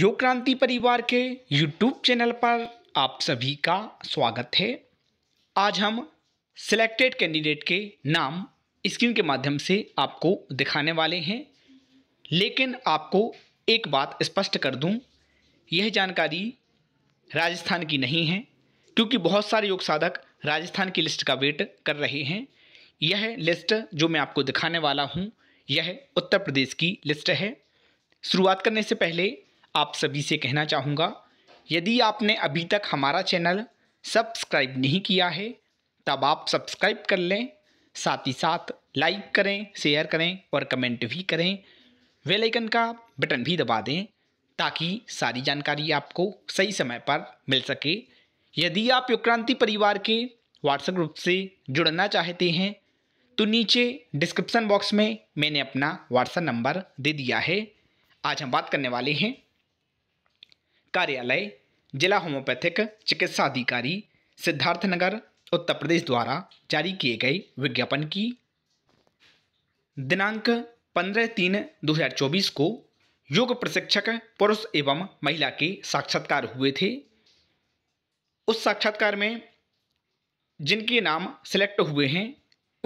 योग क्रांति परिवार के यूट्यूब चैनल पर आप सभी का स्वागत है आज हम सिलेक्टेड कैंडिडेट के नाम स्क्रीन के माध्यम से आपको दिखाने वाले हैं लेकिन आपको एक बात स्पष्ट कर दूं यह जानकारी राजस्थान की नहीं है क्योंकि बहुत सारे योग साधक राजस्थान की लिस्ट का वेट कर रहे हैं यह लिस्ट जो मैं आपको दिखाने वाला हूँ यह उत्तर प्रदेश की लिस्ट है शुरुआत करने से पहले आप सभी से कहना चाहूँगा यदि आपने अभी तक हमारा चैनल सब्सक्राइब नहीं किया है तब आप सब्सक्राइब कर लें साथ ही साथ लाइक करें शेयर करें और कमेंट भी करें वेल आइकन का बटन भी दबा दें ताकि सारी जानकारी आपको सही समय पर मिल सके यदि आप योग परिवार के व्हाट्सएप ग्रुप से जुड़ना चाहते हैं तो नीचे डिस्क्रिप्शन बॉक्स में मैंने अपना व्हाट्सएप नंबर दे दिया है आज हम बात करने वाले हैं कार्यालय जिला होम्योपैथिक चिकित्सा अधिकारी सिद्धार्थनगर उत्तर प्रदेश द्वारा जारी किए गए विज्ञापन की दिनांक पंद्रह तीन 2024 को योग प्रशिक्षक पुरुष एवं महिला के साक्षात्कार हुए थे उस साक्षात्कार में जिनके नाम सिलेक्ट हुए हैं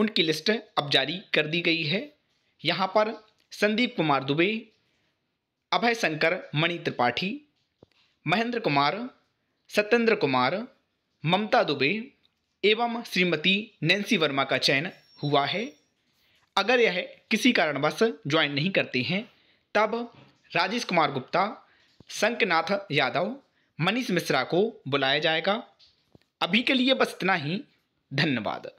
उनकी लिस्ट अब जारी कर दी गई है यहाँ पर संदीप कुमार दुबे अभय शंकर मणि त्रिपाठी महेंद्र कुमार सत्येंद्र कुमार ममता दुबे एवं श्रीमती नैन्सी वर्मा का चयन हुआ है अगर यह किसी कारणवश ज्वाइन नहीं करते हैं तब राजेश कुमार गुप्ता शंकनाथ यादव मनीष मिश्रा को बुलाया जाएगा अभी के लिए बस इतना ही धन्यवाद